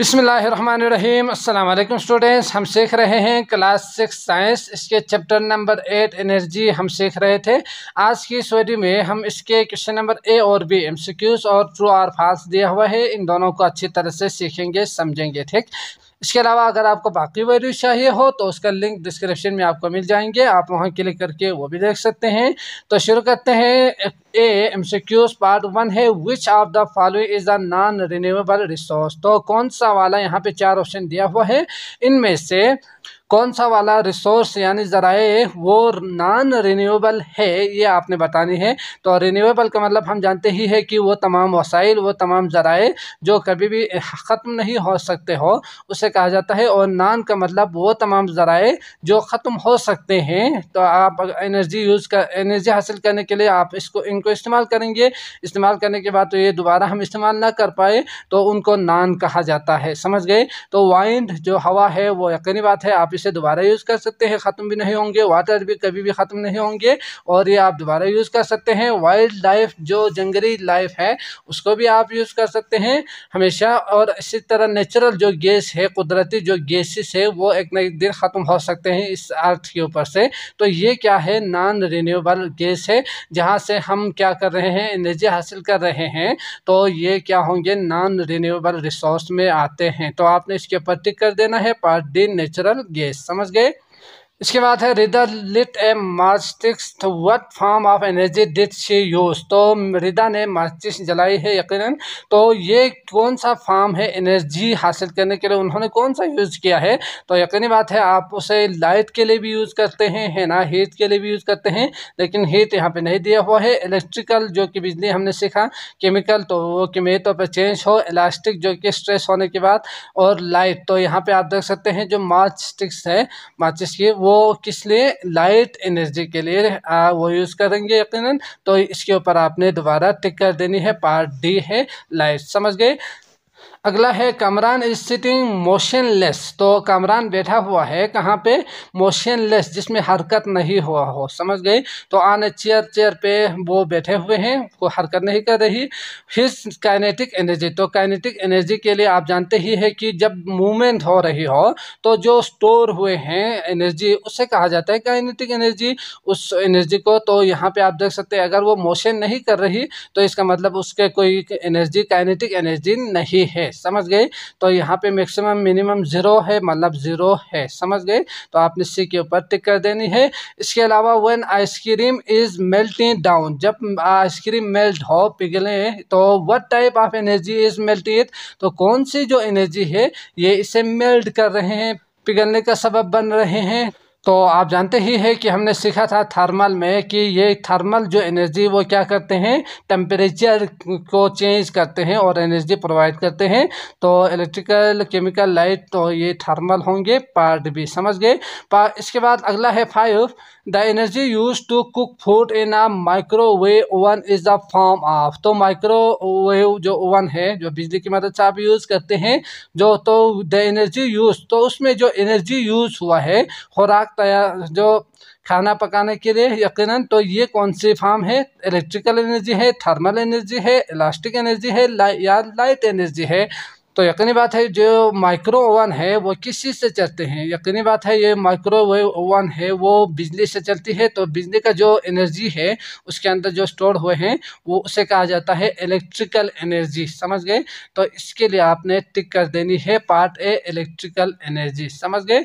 बिसमीम अल्लाम स्टूडेंट्स हम सीख रहे हैं क्लास सिक्स साइंस इसके चैप्टर नंबर एट एनर्जी हम सीख रहे थे आज की इस वीडियो में हम इसके क्वेश्चन नंबर ए और बी एमसीक्यूज और ट्रू और फाल्स दिया हुआ है इन दोनों को अच्छी तरह से सीखेंगे समझेंगे ठीक इसके अलावा अगर आपको बाकी वीडियो चाहिए हो तो उसका लिंक डिस्क्रिप्शन में आपको मिल जाएंगे आप वहाँ क्लिक करके वो भी देख सकते हैं तो शुरू करते हैं M C Qs part one है which of the following is the non renewable resource तो कौन सा वाला यहाँ पे चार ऑप्शन दिया हुआ है इनमें से कौन सा वाला रिसोर्स यानी ज़राए वो नॉन रीनीबल है ये आपने बतानी है तो रीनीबल का मतलब हम जानते ही है कि वो तमाम वसाइल वो तमाम ज़राए जो कभी भी ख़त्म नहीं हो सकते हो उसे कहा जाता है और नॉन का मतलब वो तमाम ज़राए जो ख़त्म हो सकते हैं तो आप एनर्जी यूज़ कर एनर्जी हासिल करने के लिए आप इसको इनको इस्तेमाल करेंगे इस्तेमाल करने के बाद तो ये दोबारा हम इस्तेमाल ना कर पाए तो उनको नान कहा जाता है समझ गए तो वाइंड जो हवा है वो यकीनी बात है आप इसे दोबारा यूज़ कर सकते हैं ख़त्म भी नहीं होंगे वाटर भी कभी भी ख़त्म नहीं होंगे और ये आप दोबारा यूज़ कर सकते हैं वाइल्ड लाइफ जो जंगली लाइफ है उसको भी आप यूज़ कर सकते हैं हमेशा और इसी तरह नेचुरल जो गैस है कुदरती जो गैसेस है वो एक नए एक दिन ख़त्म हो सकते हैं इस अर्थ के ऊपर से तो ये क्या है नॉन रिन्यूएबल गैस है जहाँ से हम क्या कर रहे हैं एनर्जी हासिल कर रहे हैं तो ये क्या होंगे नॉन रिन्यूएबल रिसोर्स में आते हैं तो आपने इसके ऊपर टिक कर देना है पार्ट डी नेचुरल गैस समझ गए इसके बाद है Rida lit a matchsticks what form of energy did she use तो रिदा ने मास्टिक्स जलाई है यकीनन तो ये कौन सा फार्म है एनर्जी हासिल करने के लिए उन्होंने कौन सा यूज़ किया है तो यकीनी बात है आप उसे लाइट के लिए भी यूज़ करते हैं है ना हीट के लिए भी यूज़ करते हैं लेकिन हीट यहाँ पे नहीं दिया हुआ है इलेक्ट्रिकल जो कि बिजली हमने सीखा केमिकल तो वो किमे तौर तो पर चेंज हो इलास्टिक जो कि स्ट्रेस होने के बाद और लाइट तो यहाँ पर आप देख सकते हैं जो मास्टिक्स है माचिस की वो वो किस लिए लाइट एनर्जी के लिए आ, वो यूज़ करेंगे यकीनन तो इसके ऊपर आपने दोबारा टिक कर देनी है पार्ट डी है लाइट समझ गए अगला है कमरान इज सिटिंग मोशनलेस तो कमरान बैठा हुआ है कहाँ पे मोशनलेस जिसमें हरकत नहीं हुआ हो समझ गए तो आने चेयर चेयर पे वो बैठे हुए हैं वो हरकत नहीं कर रही हिज काइनेटिक एनर्जी तो काइनेटिक एनर्जी के लिए आप जानते ही है कि जब मूवमेंट हो रही हो तो जो स्टोर हुए हैं एनर्जी उसे कहा जाता है काइनेटिक एनर्जी उस एनर्जी को तो यहाँ पर आप देख सकते हैं अगर वो मोशन नहीं कर रही तो इसका मतलब उसके कोई एनर्जी काइनेटिक एनर्जी नहीं है समझ गए तो यहाँ पे मैक्सिमम मिनिमम ज़ीरो है मतलब ज़ीरो है समझ गए तो आपने सी के ऊपर टिक कर देनी है इसके अलावा one ice cream is melting down जब आइसक्रीम मेल्ट हो पिघले तो what type of energy is melting तो कौन सी जो एनर्जी है ये इसे मेल्ट कर रहे हैं पिघलने का सबब बन रहे हैं तो आप जानते ही है कि हमने सीखा था थर्मल में कि ये थर्मल जो एनर्जी वो क्या करते हैं टेम्परेचर को चेंज करते हैं और एनर्जी प्रोवाइड करते हैं तो इलेक्ट्रिकल केमिकल लाइट तो ये थर्मल होंगे पार्ट भी समझ गए इसके बाद अगला है five the energy used to cook food in a microwave oven is the form of तो माइक्रोवेव जो ओवन है जो बिजली की मदद से आप यूज़ करते हैं जो तो द एनर्जी यूज तो उसमें जो एनर्जी यूज हुआ है खुराक तैयार जो खाना पकाने के लिए यकीनन तो ये कौन सी फार्म है इलेक्ट्रिकल एनर्जी है थर्मल एनर्जी है इलास्टिक एनर्जी है ला, या लाइट एनर्जी है तो यकीनी बात है जो माइक्रो ओवन है वो किस चीज़ से चलते हैं यकीनी बात है ये माइक्रोवेव ओवन है वो बिजली से चलती है तो बिजली का जो एनर्जी है उसके अंदर जो स्टोर हुए हैं वो उसे कहा जाता है इलेक्ट्रिकल एनर्जी समझ गए तो इसके लिए आपने टिक कर देनी है पार्ट ए इलेक्ट्रिकल एनर्जी समझ गए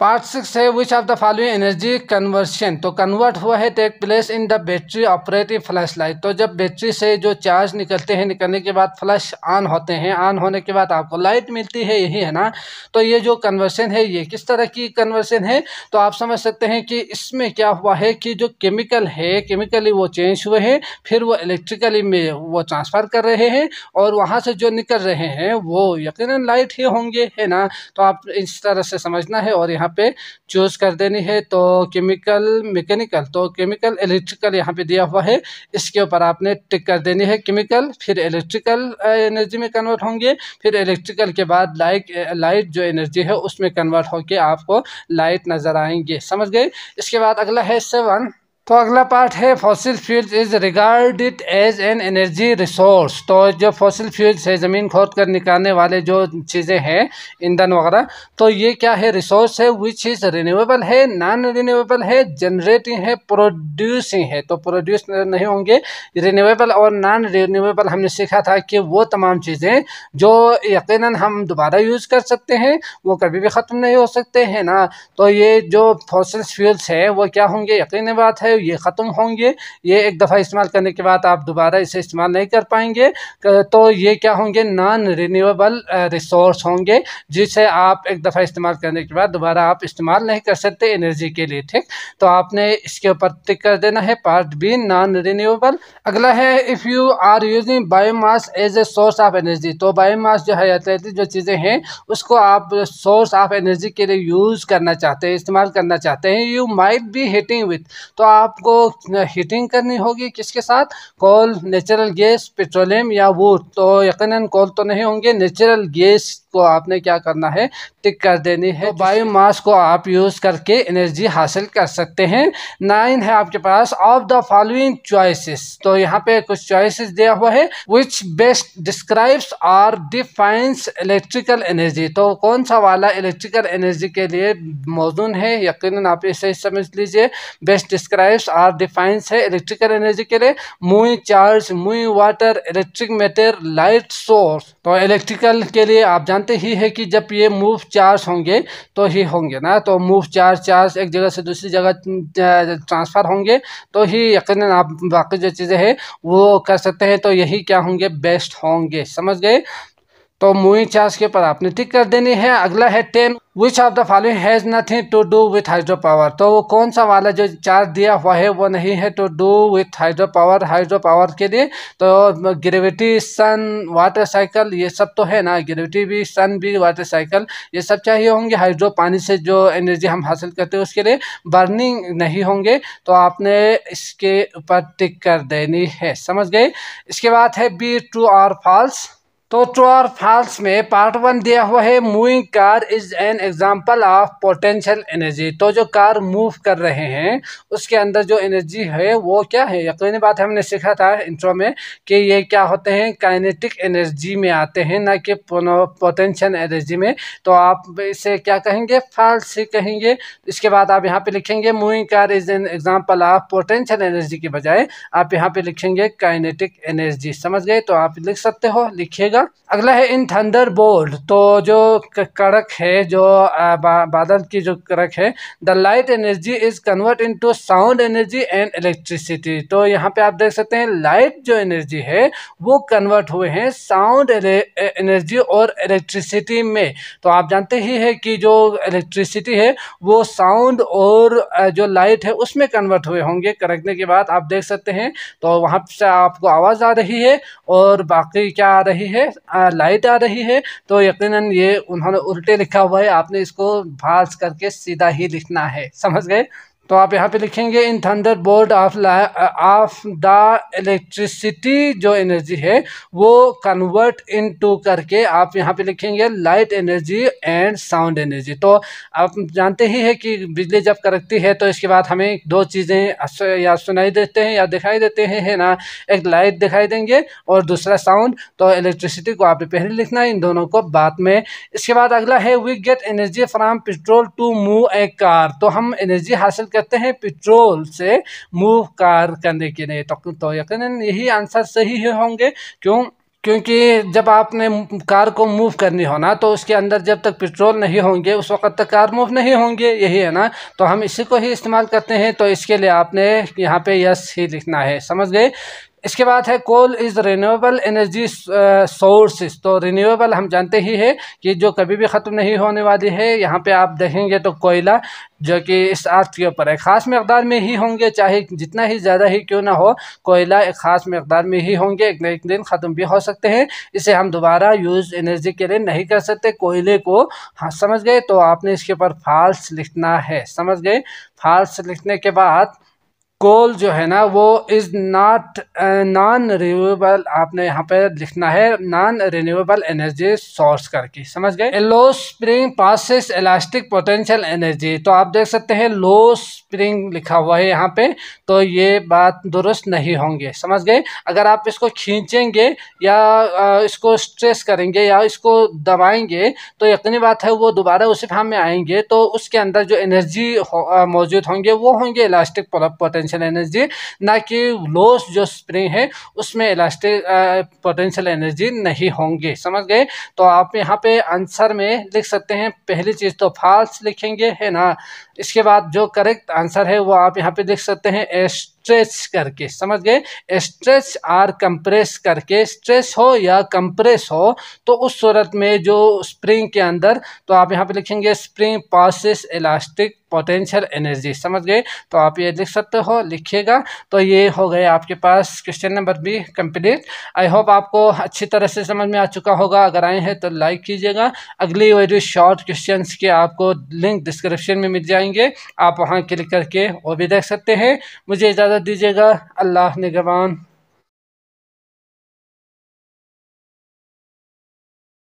पार्ट सिक्स है which of the following energy conversion तो कन्वर्ट हुआ है take place in the battery operative flashlight तो जब बैटरी से जो चार्ज निकलते हैं निकलने के बाद फ्लैश ऑन होते हैं ऑन होने के बाद आपको लाइट मिलती है यही है ना तो ये जो कन्वर्शन है ये किस तरह की कन्वर्शन है तो आप समझ सकते हैं कि इसमें क्या हुआ है कि जो केमिकल है केमिकली वो चेंज हुए हैं फिर वो इलेक्ट्रिकली में वो ट्रांसफ़र कर रहे हैं और वहाँ से जो निकल रहे हैं वो यकीन लाइट ही होंगे है ना तो आप इस तरह से समझना है और यहाँ यहाँ पे चूज़ कर देनी है तो केमिकल मैकेनिकल तो केमिकल इलेक्ट्रिकल यहाँ पे दिया हुआ है इसके ऊपर आपने टिक कर देनी है केमिकल फिर इलेक्ट्रिकल एनर्जी में कन्वर्ट होंगे फिर इलेक्ट्रिकल के बाद लाइट लाइट जो एनर्जी है उसमें कन्वर्ट होकर आपको लाइट नज़र आएंगे समझ गए इसके बाद अगला है सेवन तो अगला पार्ट है fossil fuels is regarded as an energy resource तो जो फॉसिल फ्यूल्स है ज़मीन खोद कर निकालने वाले जो चीज़ें हैं ईंधन वगैरह तो ये क्या है रिसोर्स है विच इज़ रिन्यूएबल है नॉन रिन्यूएबल है जनरेटिंग है प्रोड्यूसिंग है तो प्रोड्यूस नहीं होंगे रिन्यूएबल और नॉन रिन्यूएबल हमने सीखा था कि वो तमाम चीज़ें जो यकीन हम दोबारा यूज़ कर सकते हैं वो कभी भी ख़त्म नहीं हो सकते हैं ना तो ये जो फॉसिल फ्यूल्स है वो क्या होंगे यकीन बात है ये ख़त्म होंगे ये एक दफ़ा इस्तेमाल करने के बाद आप दोबारा इसे इस्तेमाल नहीं कर पाएंगे तो ये क्या होंगे नॉन रिन्यूएबल रिसोर्स होंगे जिसे आप एक दफ़ा इस्तेमाल करने के बाद दोबारा आप इस्तेमाल नहीं कर सकते एनर्जी के लिए ठीक तो आपने इसके ऊपर टिक कर देना है पार्ट बी नॉन रिन्यूएबल अगला है if you are using biomass as a source of energy तो बायोमास जो है अत्यधिक जो चीज़ें हैं उसको आप सोर्स ऑफ एनर्जी के लिए यूज़ करना चाहते हैं इस्तेमाल करना चाहते हैं you might be hitting with तो आप आपको हीटिंग करनी होगी किसके साथ कोल नेचुरल गैस पेट्रोलियम या वो तो यकीनन कोल तो नहीं होंगे नेचुरल गैस को आपने क्या करना है टिक कर देनी है तो बायोमास को आप यूज़ करके एनर्जी हासिल कर सकते हैं नाइन है आपके पास ऑफ द फॉलोइंग चॉइसेस तो यहाँ पे कुछ चॉइसेस दिया हुआ है विच बेस्ट डिस्क्राइब्स और डिफाइंस इलेक्ट्रिकल एनर्जी तो कौन सा वाला इलेक्ट्रिकल एनर्जी के लिए मौजूद है यकीन आप इसे समझ लीजिए best describe units are defined है इलेक्ट्रिकल एनर्जी के लिए मुई चार्ज मुई water electric meter light source तो इलेक्ट्रिकल के लिए आप जानते ही है कि जब ये मूव चार्ज होंगे तो ही होंगे ना तो मूव चार्ज चार्ज एक जगह से दूसरी जगह ट्रांसफ़र होंगे तो ही यकीन आप बाकी जो चीज़ें हैं वो कर सकते हैं तो यही क्या होंगे बेस्ट होंगे समझ गए तो मुई चार्ज के पर आपने टिक कर देनी है अगला है ten which of the following has nothing to do with hydro power तो वो कौन सा वाला जो चार्ज दिया हुआ है वो नहीं है to do with hydro power hydro power के लिए तो ग्रेविटी सन वाटर साइकिल ये सब तो है ना ग्रेविटी भी सन भी वाटर साइकिल ये सब चाहिए होंगे हाइड्रो पानी से जो एनर्जी हम हासिल करते हैं उसके लिए बर्निंग नहीं होंगे तो आपने इसके ऊपर टिक कर देनी है समझ गए इसके बाद है बी ट्रू और फॉल्स तो ट्रू और फॉल्स में पार्ट वन दिया हुआ है moving car is an example of potential energy तो जो कार मूव कर रहे हैं उसके अंदर जो एनर्जी है वो क्या है यकीनी बात हमने सीखा था इंट्रो में कि ये क्या होते हैं काइनेटिक एनर्जी में आते हैं ना कि पोटेंशियल एनर्जी में तो आप इसे क्या कहेंगे फॉल्स ही कहेंगे इसके बाद आप यहाँ पर लिखेंगे moving car is an example of potential energy के बजाय आप यहाँ पर लिखेंगे काइनेटिक एनर्जी समझ गए तो आप लिख सकते हो लिखिएगा जाएगा अगला है इन थंडर बोल्ड तो जो कड़क है जो बा, बादल की जो कड़क है the light energy is convert into sound energy and electricity तो यहाँ पे आप देख सकते हैं लाइट जो एनर्जी है वो कन्वर्ट हुए हैं साउंड एनर्जी और इलेक्ट्रिसिटी में तो आप जानते ही है कि जो इलेक्ट्रिसिटी है वो साउंड और जो लाइट है उसमें कन्वर्ट हुए होंगे करकने के बाद आप देख सकते हैं तो वहाँ से आपको आवाज़ आ रही है और बाकी क्या आ रही है लाइट आ रही है तो यकीनन ये उन्होंने उल्टे लिखा हुआ है आपने इसको भाज करके सीधा ही लिखना है समझ गए तो आप यहाँ पे लिखेंगे in thunderbolt off off the electricity जो एनर्जी है वो कन्वर्ट इन टू करके आप यहाँ पे लिखेंगे light energy and sound energy तो आप जानते ही हैं कि बिजली जब करकती है तो इसके बाद हमें दो चीज़ें या सुनाई देते हैं या दिखाई देते हैं है ना एक लाइट दिखाई देंगे और दूसरा साउंड तो इलेक्ट्रिसिटी को आपने पहले लिखना है इन दोनों को बाद में इसके बाद अगला है we get energy from petrol to move a car तो हम एनर्जी हासिल कहते हैं पेट्रोल से मूव कार करने के लिए तो, तो यकीन यही आंसर सही होंगे क्यों क्योंकि जब आपने कार को मूव करनी हो ना तो उसके अंदर जब तक पेट्रोल नहीं होंगे उस वक्त तक कार मूव नहीं होंगे यही है ना तो हम इसी को ही इस्तेमाल करते हैं तो इसके लिए आपने यहाँ पे यस ही लिखना है समझ गए इसके बाद है coal is renewable energy sources तो रिन्यूएबल हम जानते ही है कि जो कभी भी ख़त्म नहीं होने वाली है यहाँ पे आप देखेंगे तो कोयला जो कि इस आर्थ के ऊपर है ख़ास मकदार में ही होंगे चाहे जितना ही ज़्यादा ही क्यों ना हो कोयला एक ख़ास मकदार में ही होंगे एक न एक दिन ख़त्म भी हो सकते हैं इसे हम दोबारा यूज़ एनर्जी के लिए नहीं कर सकते कोयले को हाँ समझ गए तो आपने इसके ऊपर फाल्स लिखना है समझ गए फाल्स लिखने के बाद कोल जो है ना वो इज़ नॉट नॉन रिन्यूएबल आपने यहाँ पे लिखना है नॉन रिन्यूएबल एनर्जी सोर्स करके समझ गए लो spring possesses elastic potential energy तो आप देख सकते हैं लो स्प्रिंग लिखा हुआ है यहाँ पे तो ये बात दुरुस्त नहीं होंगे समझ गए अगर आप इसको खींचेंगे या इसको स्ट्रेस करेंगे या इसको दबाएंगे तो यकीनी बात है वो दोबारा उसी फार्म में आएंगे तो उसके अंदर जो एनर्जी हो, मौजूद होंगे वो होंगे इलास्टिक पोटेंशियल पोटेंशियल एनर्जी ना कि लोस जो स्प्रिंग है उसमें इलास्टिक पोटेंशियल एनर्जी नहीं होंगे समझ गए तो आप यहाँ पे आंसर में लिख सकते हैं पहली चीज़ तो फाल्स लिखेंगे है ना इसके बाद जो करेक्ट आंसर है वो आप यहाँ पे लिख सकते हैं एस स्ट्रेच करके समझ गए स्ट्रेच आर कंप्रेस करके स्ट्रेच हो या कंप्रेस हो तो उस सूरत में जो स्प्रिंग के अंदर तो आप यहाँ पे लिखेंगे spring possesses elastic potential energy समझ गए तो आप ये लिख सकते हो लिखिएगा तो ये हो गए आपके पास क्वेश्चन नंबर भी कंप्लीट आई होप आपको अच्छी तरह से समझ में आ चुका होगा अगर आए हैं तो लाइक कीजिएगा अगली वीडियो शॉर्ट क्वेश्चन के आपको लिंक डिस्क्रिप्शन में मिल जाएंगे आप वहाँ क्लिक करके वो भी देख सकते हैं मुझे इजाज़त इजाज़त दीजिएगा अल्लाह नगवान